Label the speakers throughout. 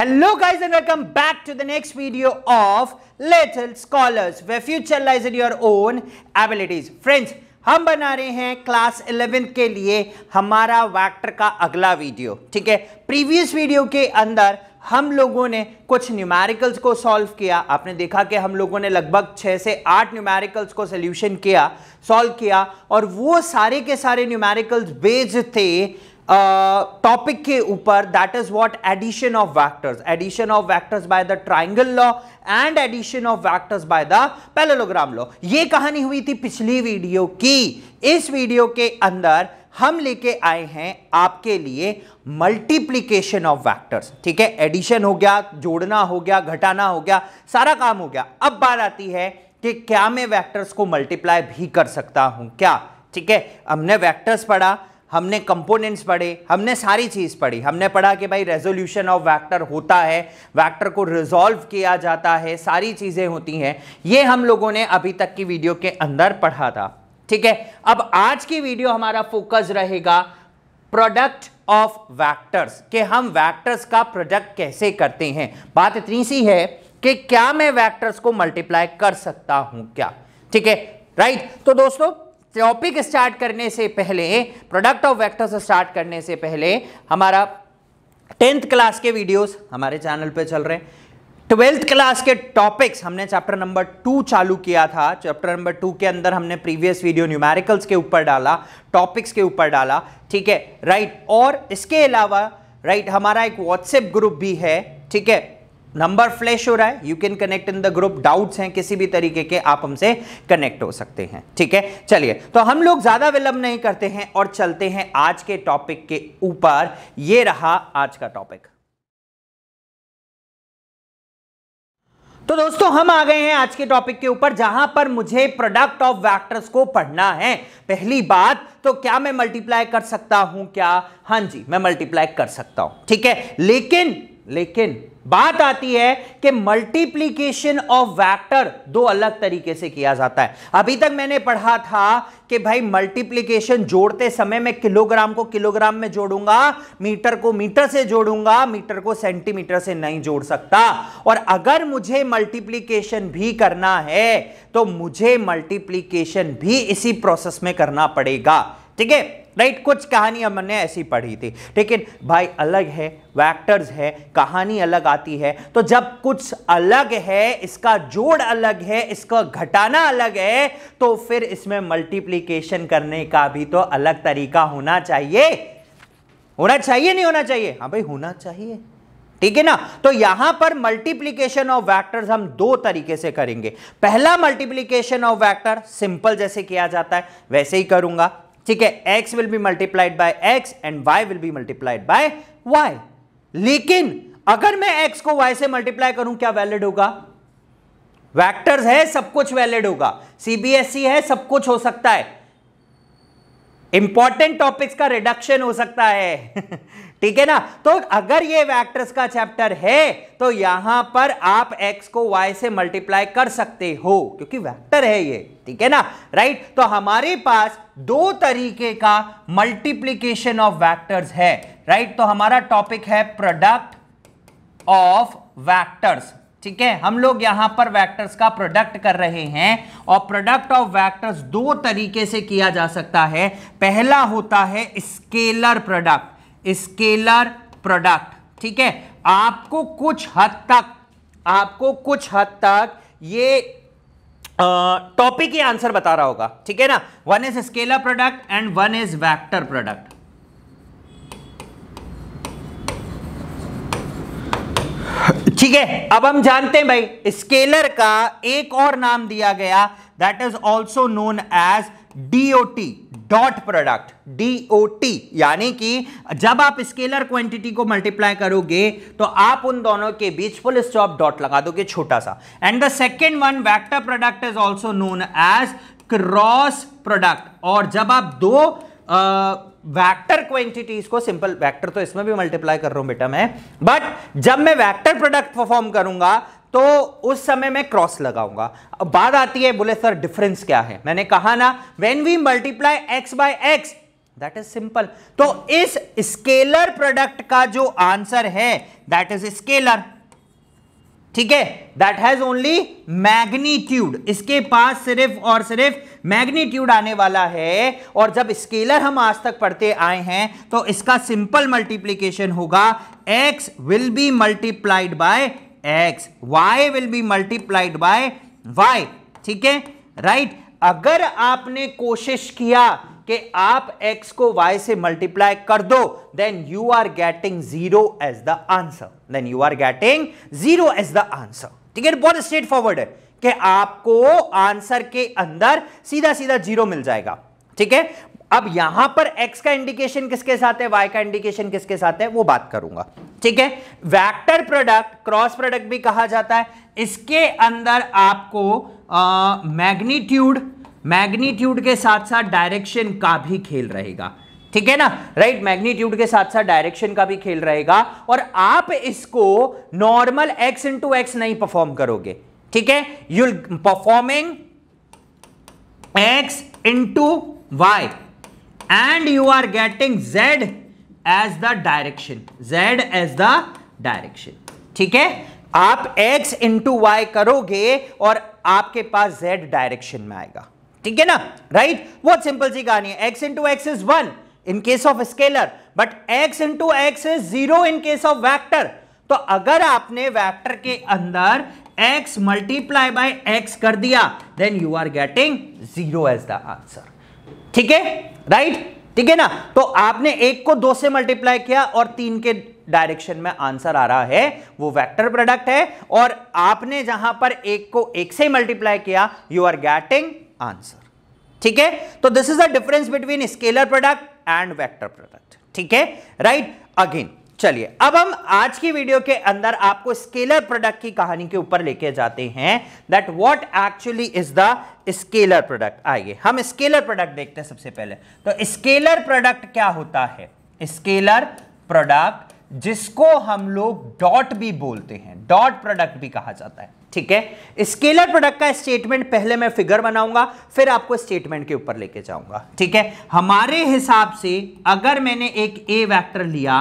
Speaker 1: Hello guys and welcome back to the next video of Little Scholars where futuralize your own abilities. Friends, हम बना रहे हैं class 11 के लिए हमारा वैक्टर का अगला वीडियो ठीक है प्रीवियस वीडियो के अंदर हम लोगों ने कुछ न्यूमेरिकल्स को सॉल्व किया आपने देखा कि हम लोगों ने लगभग छः से आठ न्यूमेरिकल्स को सोल्यूशन किया सॉल्व किया और वो सारे के सारे न्यूमेरिकल्स बेज थे टॉपिक के ऊपर that is what addition of vectors addition of vectors by the triangle law and addition of vectors by the parallelogram law ये कहानी हुई थी पिछली वीडियो की इस वीडियो के अंदर हम लेके आए हैं आपके लिए मल्टीप्लीकेशन ऑफ वैक्टर्स ठीक है एडिशन हो गया जोड़ना हो गया घटाना हो गया सारा काम हो गया अब बात आती है कि क्या मैं वैक्टर्स को मल्टीप्लाई भी कर सकता हूं क्या ठीक है हमने वैक्टर्स पढ़ा हमने कंपोनेंट्स पढ़े हमने सारी चीज़ पढ़ी हमने पढ़ा कि भाई रेजोल्यूशन ऑफ वैक्टर होता है वैक्टर को रिजॉल्व किया जाता है सारी चीज़ें होती हैं ये हम लोगों ने अभी तक की वीडियो के अंदर पढ़ा था ठीक है अब आज की वीडियो हमारा फोकस रहेगा प्रोडक्ट ऑफ वैक्टर्स के हम वैक्टर्स का प्रोडक्ट कैसे करते हैं बात इतनी सी है कि क्या मैं वैक्टर्स को मल्टीप्लाई कर सकता हूं क्या ठीक है राइट तो दोस्तों टॉपिक स्टार्ट करने से पहले प्रोडक्ट ऑफ वेक्टर्स स्टार्ट करने से पहले हमारा टेंथ क्लास के वीडियोस हमारे चैनल पे चल रहे हैं ट्वेल्थ क्लास के टॉपिक्स हमने चैप्टर नंबर टू चालू किया था चैप्टर नंबर टू के अंदर हमने प्रीवियस वीडियो न्यूमेरिकल्स के ऊपर डाला टॉपिक्स के ऊपर डाला ठीक है राइट और इसके अलावा राइट हमारा एक व्हाट्सएप ग्रुप भी है ठीक है नंबर फ्लैश हो रहा है you can connect in the group doubts हैं किसी भी तरीके के आप हमसे कनेक्ट हो सकते हैं ठीक है चलिए तो हम लोग ज़्यादा विलंब नहीं करते हैं और चलते हैं आज के टॉपिक के ऊपर ये रहा आज का टॉपिक तो दोस्तों हम आ गए हैं आज के टॉपिक के ऊपर जहां पर मुझे प्रोडक्ट ऑफ वैक्टर्स को पढ़ना है पहली बात तो क्या मैं मल्टीप्लाई कर सकता हूं क्या हां जी मैं मल्टीप्लाई कर सकता हूं ठीक है लेकिन लेकिन बात आती है कि मल्टीप्लीकेशन ऑफ वैक्टर दो अलग तरीके से किया जाता है अभी तक मैंने पढ़ा था कि भाई मल्टीप्लीकेशन जोड़ते समय मैं किलोग्राम को किलोग्राम में जोड़ूंगा मीटर को मीटर से जोड़ूंगा मीटर को सेंटीमीटर से नहीं जोड़ सकता और अगर मुझे मल्टीप्लीकेशन भी करना है तो मुझे मल्टीप्लीकेशन भी इसी प्रोसेस में करना पड़ेगा ठीक है राइट कुछ कहानियां मैंने ऐसी पढ़ी थी लेकिन भाई अलग है वैक्टर्स है कहानी अलग आती है तो जब कुछ अलग है इसका जोड़ अलग है इसका घटाना अलग है तो फिर इसमें मल्टीप्लीकेशन करने का भी तो अलग तरीका होना चाहिए होना चाहिए नहीं होना चाहिए हाँ भाई होना चाहिए ठीक है ना तो यहां पर मल्टीप्लीकेशन ऑफ वैक्टर्स हम दो तरीके से करेंगे पहला मल्टीप्लीकेशन ऑफ वैक्टर सिंपल जैसे किया जाता है वैसे ही करूंगा ठीक है x will be multiplied by x and y will be multiplied by y लेकिन अगर मैं एक्स को वाई से मल्टीप्लाई करूं क्या वैलिड होगा वैक्टर्स है सब कुछ वैलिड होगा सीबीएसई e है सब कुछ हो सकता है इंपॉर्टेंट टॉपिक्स का रिडक्शन हो सकता है ठीक है ना तो अगर ये वैक्टर्स का चैप्टर है तो यहां पर आप x को y से मल्टीप्लाई कर सकते हो क्योंकि वेक्टर है ये ठीक है ना राइट तो हमारे पास दो तरीके का मल्टीप्लीकेशन ऑफ वैक्टर्स है राइट तो हमारा टॉपिक है प्रोडक्ट ऑफ वैक्टर्स ठीक है हम लोग यहां पर वैक्टर्स का प्रोडक्ट कर रहे हैं और प्रोडक्ट ऑफ वैक्टर्स दो तरीके से किया जा सकता है पहला होता है स्केलर प्रोडक्ट स्केलर प्रोडक्ट ठीक है आपको कुछ हद तक आपको कुछ हद तक ये टॉपिक ही आंसर बता रहा होगा ठीक है ना one is scalar product and one is vector product ठीक है अब हम जानते हैं भाई स्केलर का एक और नाम दिया गया that is also known as D O T dot product D O T यानी कि जब आप स्केलर क्वांटिटी को मल्टीप्लाई करोगे तो आप उन दोनों के बीच फुल स्टॉप डॉट लगा दोगे छोटा सा and the second one vector product is also known as cross product और जब आप दो वैक्टर क्वांटिटीज को सिंपल वैक्टर तो इसमें भी मल्टीप्लाई कर रहा हूं बेटा मैं बट जब मैं वैक्टर प्रोडक्ट परफॉर्म करूंगा तो उस समय मैं क्रॉस लगाऊंगा बात आती है बोले सर डिफरेंस क्या है मैंने कहा ना when we multiply x by x that is simple तो इस स्केलर प्रोडक्ट का जो आंसर है दैट इज स्केलर ठीक है दैट हैज ओनली मैग्नीट्यूड इसके पास सिर्फ और सिर्फ मैग्नीट्यूड आने वाला है और जब स्केलर हम आज तक पढ़ते आए हैं तो इसका सिंपल मल्टीप्लीकेशन होगा x will be multiplied by x y will be multiplied by y ठीक है राइट अगर आपने कोशिश किया कि आप x को y से मल्टीप्लाई कर दो then you are getting zero as the answer then you are getting zero as the answer ठीक है बहुत स्ट्रेट फॉरवर्ड है कि आपको आंसर के अंदर सीधा सीधा जीरो मिल जाएगा ठीक है अब यहां पर एक्स का इंडिकेशन किसके साथ है वाई का इंडिकेशन किसके साथ है वो बात करूंगा ठीक है वेक्टर प्रोडक्ट क्रॉस प्रोडक्ट भी कहा जाता है इसके अंदर आपको मैग्नीट्यूड मैग्नीट्यूड के साथ साथ डायरेक्शन का भी खेल रहेगा ठीक है ना राइट मैग्नीट्यूड के साथ साथ डायरेक्शन का भी खेल रहेगा और आप इसको नॉर्मल एक्स इंटू एक्स नहीं परफॉर्म करोगे ठीक है you'll performing x into y and you are getting z as the direction z as the direction ठीक है आप x इंटू वाई करोगे और आपके पास z डायरेक्शन में आएगा ठीक है ना राइट बहुत सिंपल सी कहानी है x into x is one in case of scalar but x into x is zero in case of vector तो अगर आपने वैक्टर के अंदर x मल्टीप्लाई बाय x कर दिया then you are getting zero as the answer ठीक है right ठीक है ना तो आपने एक को दो से मल्टीप्लाई किया और तीन के डायरेक्शन में आंसर आ रहा है वो वेक्टर प्रोडक्ट है और आपने जहां पर एक को एक से मल्टीप्लाई किया यू आर गेटिंग आंसर ठीक है तो this is the difference between scalar product and vector product ठीक है राइट अगेन चलिए अब हम आज की वीडियो के अंदर आपको स्केलर प्रोडक्ट की कहानी के ऊपर लेके जाते हैं that what actually is the scalar product आइए हम स्केलर प्रोडक्ट देखते हैं सबसे पहले तो स्केलर प्रोडक्ट क्या होता है स्केलर प्रोडक्ट जिसको हम लोग डॉट भी बोलते हैं डॉट प्रोडक्ट भी कहा जाता है ठीक है स्केलर प्रोडक्ट का स्टेटमेंट पहले मैं फिगर बनाऊंगा फिर आपको स्टेटमेंट के ऊपर लेके जाऊंगा ठीक है हमारे हिसाब से अगर मैंने एक ए वेक्टर लिया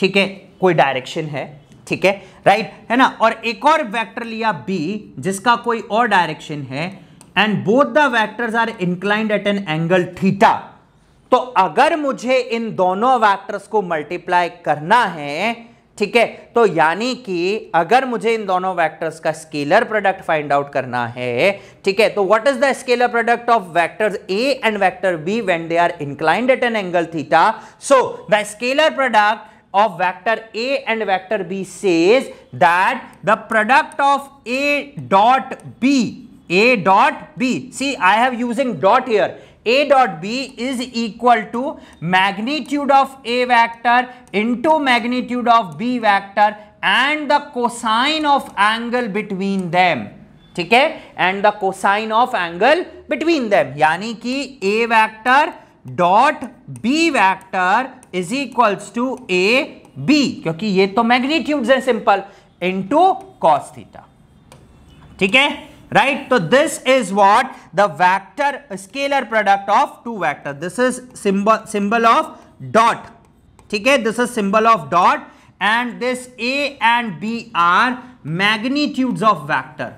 Speaker 1: ठीक है कोई डायरेक्शन है ठीक है राइट है ना और एक और वेक्टर लिया बी जिसका कोई और डायरेक्शन है and both the vectors are inclined at an angle theta तो अगर मुझे इन दोनों वेक्टर्स को मल्टीप्लाई करना है ठीक है तो यानी कि अगर मुझे इन दोनों वेक्टर्स का स्केलर प्रोडक्ट फाइंड आउट करना है ठीक है तो what is the scalar product of vectors A and vector B when they are inclined at an angle theta so the scalar product of vector A and vector B says that the product of A dot B, A dot B, see I have using dot here, A dot B is equal to magnitude of A vector into magnitude of B vector and the cosine of angle between them. ठीक है and the cosine of angle between them यानी कि ए vector dot B vector is equals to A B क्योंकि ये तो magnitude है simple in cos theta ठीक है राइट तो this is what the vector scalar product of two vector this is symbol symbol of dot ठीक है this is symbol of dot and this A and B are magnitudes of vector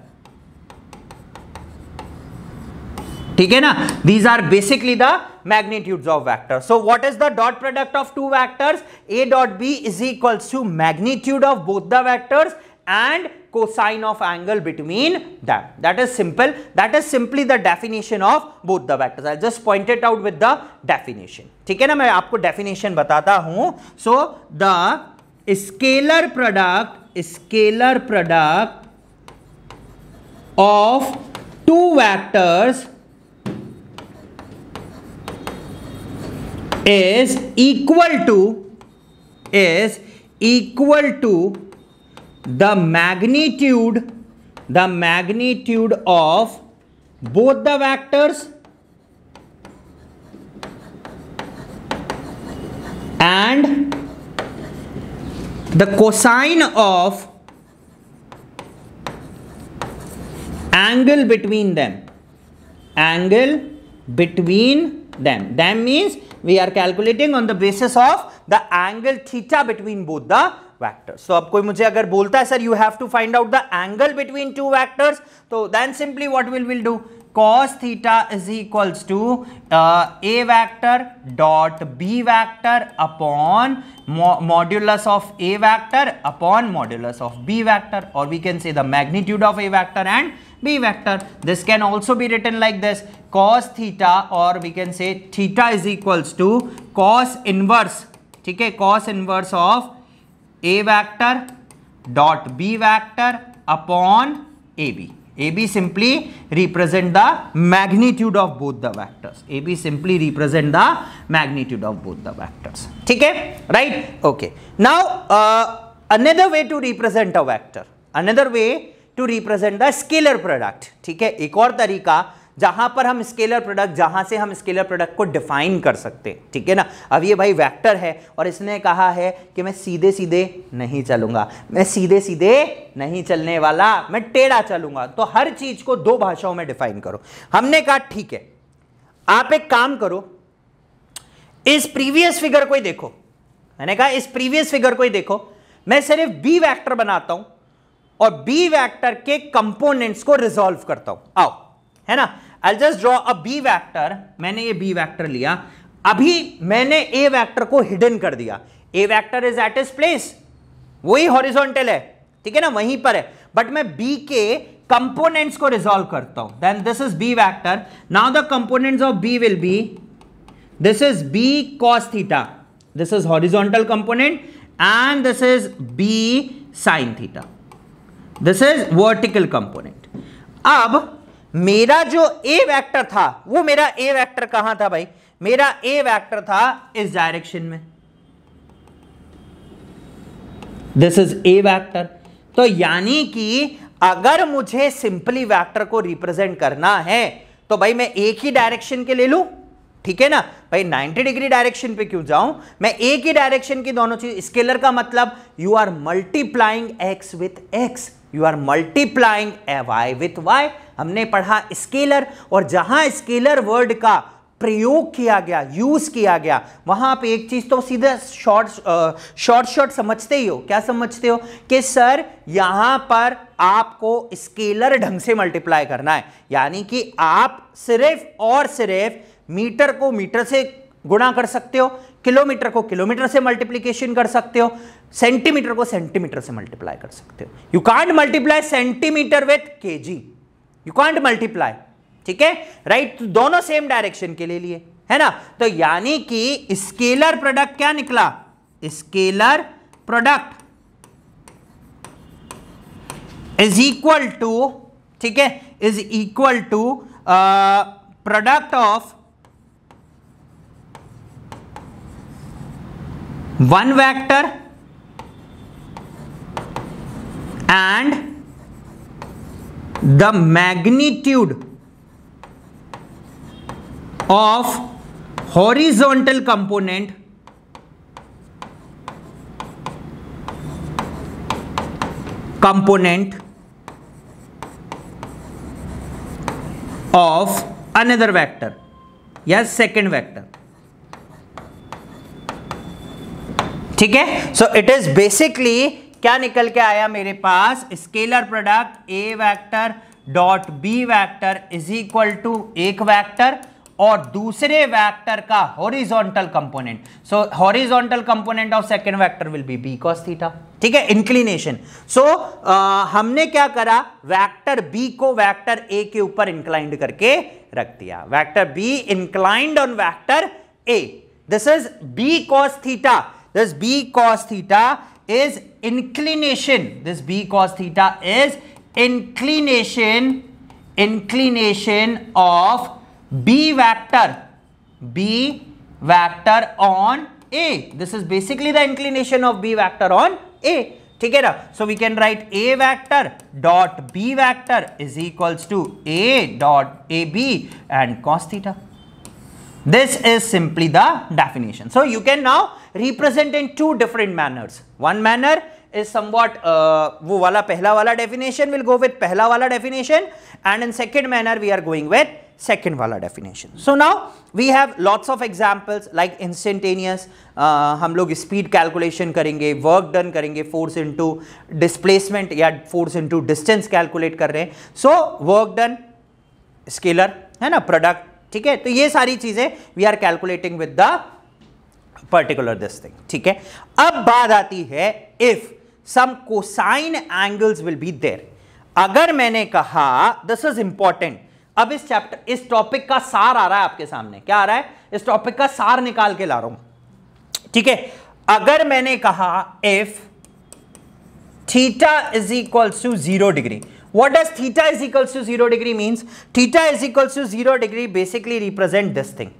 Speaker 1: ठीक है ना these are basically the magnitude of vector so what is the dot product of two vectors A dot B is equal to magnitude of both the vectors and cosine of angle between that that is simple that is simply the definition of both the vectors I just pointed out with the definition ठीक है ना मैं आपको definition बताता हूं so the scalar product scalar product of two vectors is equal to is equal to the magnitude the magnitude of both the vectors and the cosine of angle between them angle between them. Them means we are calculating on the basis of the angle theta between both the vectors. So if someone tells me, "Sir, you have to find out the angle between two vectors so then simply what we will do cos theta is equals to uh, a vector dot b vector upon mo modulus of a vector upon modulus of b vector or we can say the magnitude of a vector and b vector this can also be written like this cos theta or we can say theta is equals to cos inverse Okay, cos inverse of a vector dot b vector upon ab ab simply represent the magnitude of both the vectors ab simply represent the magnitude of both the vectors Okay, right okay now uh, another way to represent a vector another way to represent the scalar product ठीक है एक और तरीका जहां पर हम scalar product जहां से हम स्केलर प्रोडक्ट को डिफाइन कर सकते हैं ठीक है ना अब ये भाई वेक्टर है और इसने कहा है कि मैं सीधे सीधे नहीं चलूंगा मैं सीधे सीधे नहीं चलने वाला मैं टेढ़ा चलूंगा तो हर चीज को दो भाषाओं में डिफाइन करो हमने कहा ठीक है आप एक काम करो इस प्रीवियस फिगर को ही देखो मैंने कहा इस प्रीवियस फिगर को ही देखो मैं सिर्फ बी वैक्टर बनाता हूं और बी वैक्टर के कंपोनेंट्स को रिजोल्व करता हूं आओ है ना I just draw a B vector मैंने ये बी वैक्टर लिया अभी मैंने ए वैक्टर को हिडन कर दिया A vector is at is place वही हॉरिजॉन्टल है ठीक है ना वहीं पर है बट मैं बी के कंपोनेंट्स को रिजोल्व करता हूं then this is B vector now the components of B will be this is B cos theta this is horizontal component and this is B sine theta this is vertical component अब मेरा जो ए vector था वो मेरा ए vector कहां था भाई मेरा ए वेक्टर था इस डायरेक्शन में दिस इज ए वेक्टर तो यानी कि अगर मुझे सिंपली वेक्टर को रिप्रेजेंट करना है तो भाई मैं एक ही डायरेक्शन के ले लू ठीक है ना भाई 90 डिग्री डायरेक्शन पे क्यों जाऊं मैं एक ही डायरेक्शन की दोनों चीज स्केलर का मतलब you are multiplying x with x you are multiplying a y with y हमने पढ़ा स्केलर और जहां स्केलर वर्ड का प्रयोग किया गया यूज किया गया वहां पे एक चीज तो सीधा शॉर्ट शॉर्ट शॉर्ट समझते ही हो क्या समझते हो कि सर यहां पर आपको स्केलर ढंग से मल्टीप्लाई करना है यानी कि आप सिर्फ और सिर्फ मीटर को मीटर से गुणा कर सकते हो किलोमीटर को किलोमीटर से मल्टीप्लीकेशन कर सकते हो सेंटीमीटर को सेंटीमीटर से मल्टीप्लाई कर सकते हो you can't multiply centimetre with K G you can't multiply ठीक है राइट तो दोनों सेम डायरेक्शन के ले लिए है ना तो यानी कि स्केलर प्रोडक्ट क्या निकला scalar product is equal to ठीक है is equal to product of one vector and the magnitude of horizontal component component of another vector yes second vector ठीक है सो इट इज बेसिकली क्या निकल के आया मेरे पास scalar product A vector dot B vector is equal to एक vector और दूसरे वैक्टर का horizontal component so horizontal component of second vector will be B cos theta ठीक है इंक्लिनेशन सो so, uh, हमने क्या करा वैक्टर बी को वैक्टर ए के ऊपर इंक्लाइंड करके रख दिया vector B inclined on vector A this is B cos theta This b cos theta is inclination. This b cos theta is inclination, inclination of b vector, b vector on A. This is basically the inclination of b vector on A. together so we can write a vector dot b vector is equals to a dot ab and cos theta. This is simply the definition. So you can now represent in two different manners. One manner is somewhat uh, वो वाला पहला वाला definition will go with पहला वाला definition and in second manner we are going with second वाला definition. So now we have lots of examples like instantaneous uh, हम लोग speed calculation करेंगे work done करेंगे force into displacement या force into distance calculate कर रहे हैं. So work done scalar है ना product ठीक है तो ये सारी चीजें we are calculating with the particular this thing ठीक है अब बात आती है if some cosine angles will be there अगर मैंने कहा दिस इज इंपॉर्टेंट अब इस चैप्टर इस टॉपिक का सार आ रहा है आपके सामने क्या आ रहा है इस टॉपिक का सार निकाल के ला रहा हूं ठीक है अगर मैंने कहा if theta is equals to zero degree what does theta is equals to 0 degree means theta is equals to 0 degree basically represent this thing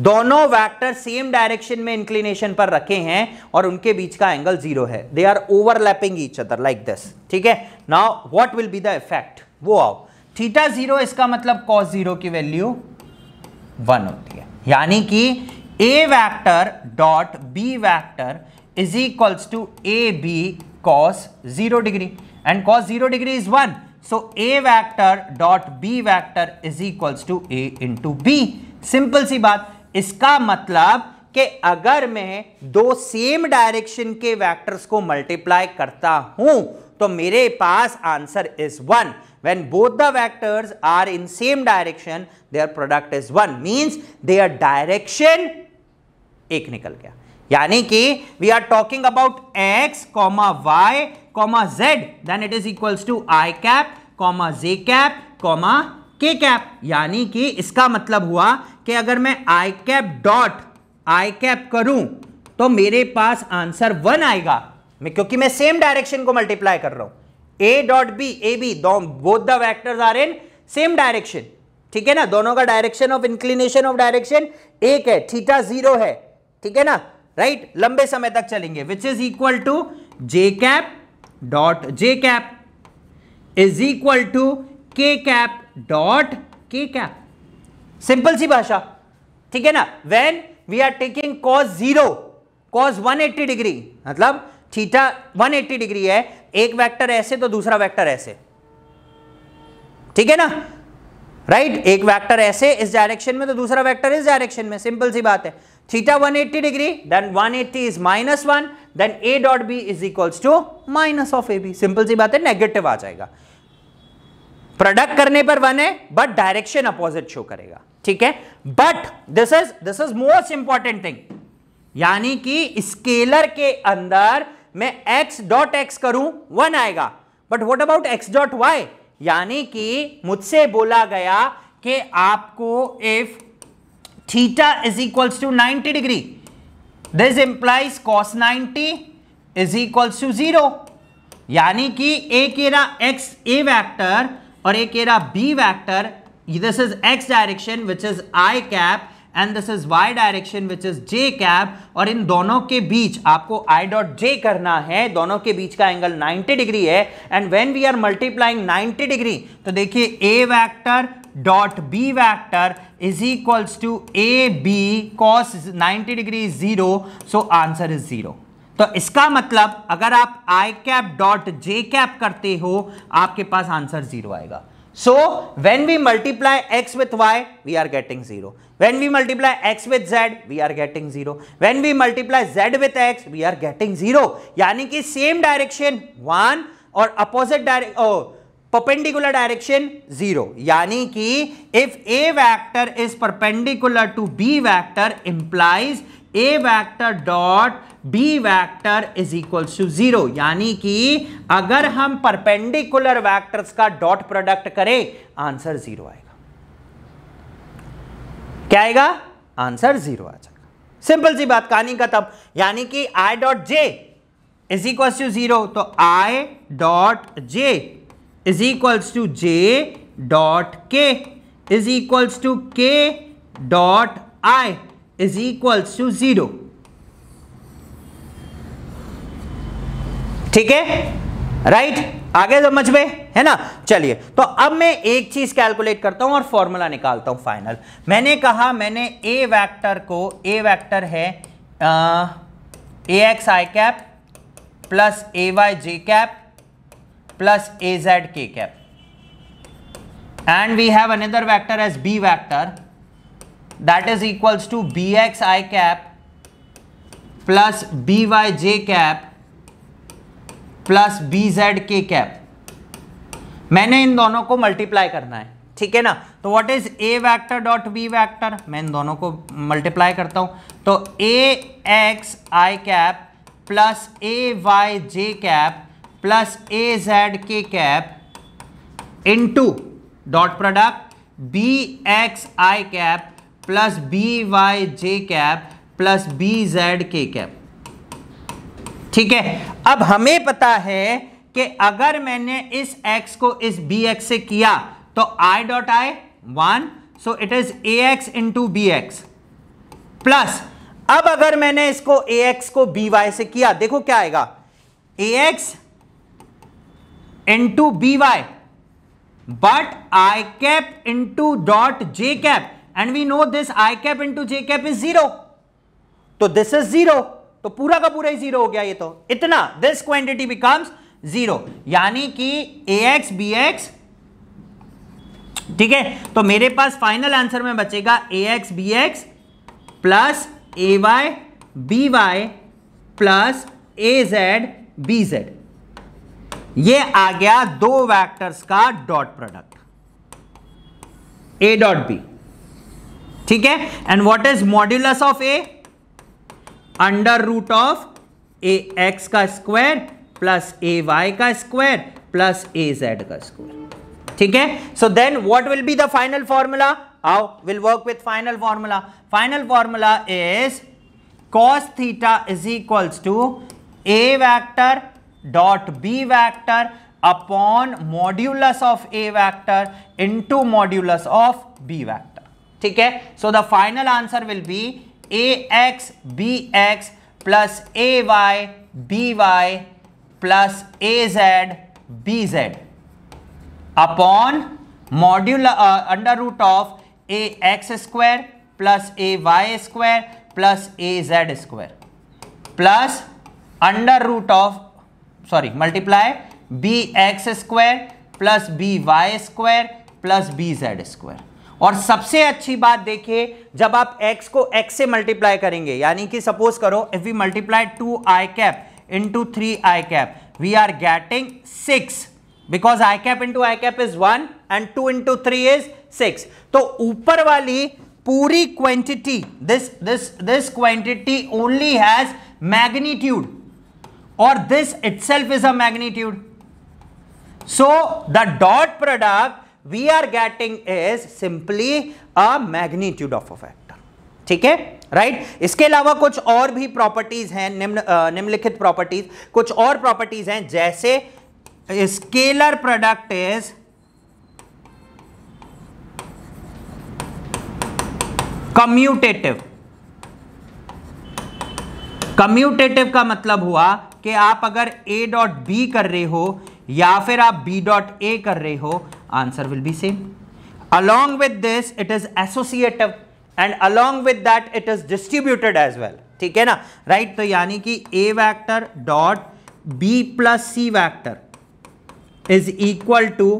Speaker 1: दोनों वैक्टर सेम डायरेक्शन में इंक्लिनेशन पर रखे हैं और उनके बीच का एंगल जीरो है they are overlapping each other like this ठीक है now what will be the effect वो आओ थीटा जीरो इसका मतलब कॉस जीरो की वैल्यू वन होती है यानी कि ए vector dot B vector is equals to A B cos zero degree and cos 0 degree is 1. So A vector dot B vector is equals to A into B. Simple सी बात इसका मतलब कि अगर मैं दो सेम डायरेक्शन के vectors को मल्टीप्लाई करता हूं तो मेरे पास answer is one when both the vectors are in same direction their product is one means their direction एक निकल गया यानी कि we are talking about x, y comma z then it is equals to i cap comma j cap comma k cap यानी कि इसका मतलब हुआ कि अगर मैं i cap dot i cap करूं तो मेरे पास आंसर वन आएगा मैं क्योंकि मैं सेम डायरेक्शन को मल्टीप्लाई कर रहा हूं a dot b a b both the vectors are in same direction ठीक है ना दोनों का direction of inclination of direction एक है थीटा जीरो है ठीक है ना राइट right? लंबे समय तक चलेंगे which is equal to j cap dot j cap is equal to k cap dot k cap simple सी भाषा ठीक है ना when we are taking cos zero cos 180 degree मतलब थीटा 180 डिग्री है एक वेक्टर ऐसे तो दूसरा वेक्टर ऐसे ठीक है ना राइट right? एक वेक्टर ऐसे इस डायरेक्शन में तो दूसरा वेक्टर इस डायरेक्शन में सिंपल सी बात है theta 180 degree then 180 is minus one then a dot B is equals to minus of a b simple सी बात है नेगेटिव आ जाएगा प्रोडक्ट करने पर वन है बट डायरेक्शन अपोजिट शो करेगा ठीक है but this is this is most important thing यानी कि स्केलर के अंदर मैं x डॉट एक्स करूं वन आएगा but what about x dot y यानी कि मुझसे बोला गया कि आपको if theta is equals to 90 degree this implies cos 90 is equals to zero यानी कि ए केरा एक्स ए वैक्टर और ए केरा b vector this is x direction which is i cap and this is y direction which is j cap और इन दोनों के बीच आपको आई डॉट जे करना है दोनों के बीच का एंगल 90 डिग्री है and when we are multiplying 90 degree तो देखिए a vector dot B vector is equals to A B cos 90 degree zero so answer is zero तो इसका मतलब अगर आप i cap dot j cap करते हो आपके पास आंसर जीरो आएगा So, when we multiply x with y, we are getting 0. When we multiply x with z, we are getting 0. When we multiply z with x, we are getting 0. यानी कि same direction 1 और opposite direction, oh, perpendicular direction 0. यानी कि if a vector is perpendicular to b vector implies a vector dot B vector is equal to zero यानी कि अगर हम perpendicular vectors का डॉट प्रोडक्ट करें आंसर जीरो आएगा क्या आएगा आंसर जीरो आ जाएगा सिंपल सी बात कहानी का तब यानी कि i dot j is equal to zero तो i dot j is equals to j dot k is equals to k dot i is equals to zero ठीक है राइट आगे समझ में है ना चलिए तो अब मैं एक चीज कैलकुलेट करता हूं और फॉर्मूला निकालता हूं फाइनल मैंने कहा मैंने ए वेक्टर को ए वेक्टर है a x i cap plus a y j cap plus a z k cap and we have another vector as b vector that equals to b x i cap plus b y j cap plus b z k cap मैंने इन दोनों को multiply करना है ठीक है ना तो what is a vector dot B vector मैं इन दोनों को मल्टीप्लाई करता हूं तो a x i cap plus a y j cap plus a z k cap into dot product b x i cap plus b y j cap plus b z k cap ठीक है अब हमें पता है कि अगर मैंने इस x को इस बी एक्स से किया तो i dot i one so it is a x into b x plus अब अगर मैंने इसको ए एक्स को बी वाई से किया देखो क्या आएगा a x into b y but i cap into dot j cap and we know this i cap to j cap is zero तो दिस इज जीरो तो पूरा का पूरा ही जीरो हो गया ये तो इतना दिस क्वांटिटी बिकम्स जीरो यानी कि ए एक्स बी एक्स ठीक है तो मेरे पास फाइनल आंसर में बचेगा a x b x plus a y b y plus a z b z ये आ गया दो वेक्टर्स का dot product a dot b ठीक है and what is modulus of a under root of a x का square plus a y का square plus a z का स्क्वायर ठीक है so then what will be the final formula how will work with final formula final formula is cos theta is equals to a vector dot B vector upon modulus of a vector into modulus of b vector ठीक है so the final answer will be a x b x plus a y b y plus a z b z upon module under root of a x square plus a y square plus a z square plus under root of sorry multiply b x square plus b y square plus b z square और सबसे अच्छी बात देखिए जब आप x को x से multiply करेंगे यानी कि सपोज करो if we multiply two i cap into three i cap we are getting six because i cap into i cap is one and two into three is six तो ऊपर वाली पूरी quantity this this this quantity only has magnitude और this itself is a magnitude so the dot product we are getting is simply a magnitude of a factor ठीक है right इसके अलावा कुछ और भी प्रॉपर्टीज हैं निम्न निम्नलिखित प्रॉपर्टीज कुछ और प्रॉपर्टीज हैं जैसे scalar product is commutative commutative का मतलब हुआ कि आप अगर ए डॉट बी कर रहे हो या फिर आप बी डॉट ए कर रहे हो answer will be same along with this it is associative and along with that it is distributed as well ठीक है ना राइट right? तो यानी कि ए vector dot b plus c vector is equal to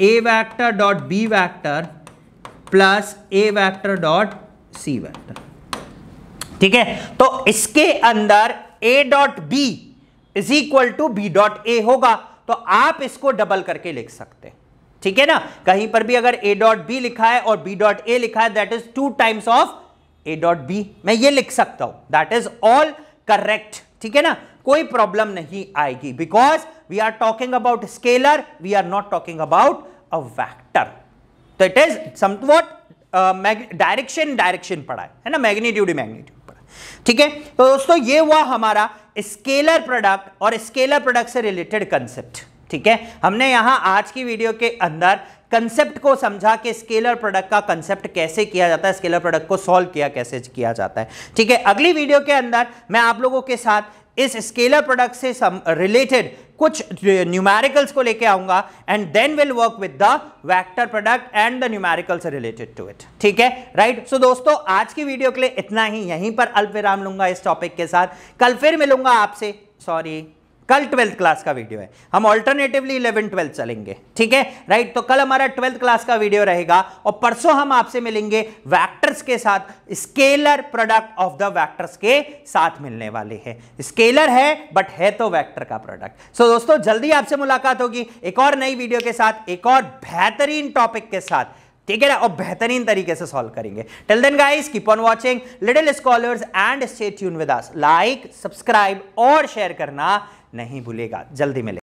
Speaker 1: a vector dot B vector plus a vector dot c vector ठीक है तो इसके अंदर a dot B is equal to b dot a होगा तो आप इसको डबल करके लिख सकते हैं ठीक है ना कहीं पर भी अगर ए डॉट बी लिखा है और बी डॉट ए लिखा है that is two times of a dot b मैं ये लिख सकता हूं दैट इज ऑल करेक्ट ठीक है ना कोई प्रॉब्लम नहीं आएगी because we are talking about scalar we are not talking about a vector तो it is somewhat direction direction पड़ा है, है ना मैग्नीट्यूड मैग्नीट्यूड ठीक है तो दोस्तों ये हुआ हमारा स्केलर प्रोडक्ट और स्केलर प्रोडक्ट से रिलेटेड कंसेप्ट ठीक है हमने यहां आज की वीडियो के अंदर कंसेप्ट को समझा कि स्केलर प्रोडक्ट का कंसेप्ट कैसे किया जाता है स्केलर प्रोडक्ट को सॉल्व किया कैसे किया जाता है ठीक है अगली वीडियो के अंदर मैं आप लोगों के साथ इस स्केलर प्रोडक्ट से रिलेटेड कुछ न्यूमेरिकल्स को लेके आऊंगा and then will work with the vector product and the numericals related to it ठीक है राइट सो दोस्तों आज की वीडियो के लिए इतना ही यहीं पर अल्प विराम लूंगा इस टॉपिक के साथ कल फिर मिलूंगा आपसे सॉरी कल ट्वेल्थ क्लास का वीडियो है हम ऑल्टरनेटिवली इलेवन ट्वेल्थ चलेंगे ठीक है राइट तो कल हमारा ट्वेल्थ क्लास का वीडियो रहेगा और परसों हम आपसे मिलेंगे वैक्टर्स के साथ scalar product of the vectors के साथ मिलने वाले हैं स्केलर है बट है तो वैक्टर का प्रोडक्ट सो दोस्तों जल्दी आपसे मुलाकात होगी एक और नई वीडियो के साथ एक और बेहतरीन टॉपिक के साथ ठीक है ना और बेहतरीन तरीके से सॉल्व करेंगे till then guys keep on watching Little Scholars and stay tune with us like subscribe और शेयर करना नहीं भूलेगा जल्दी मिले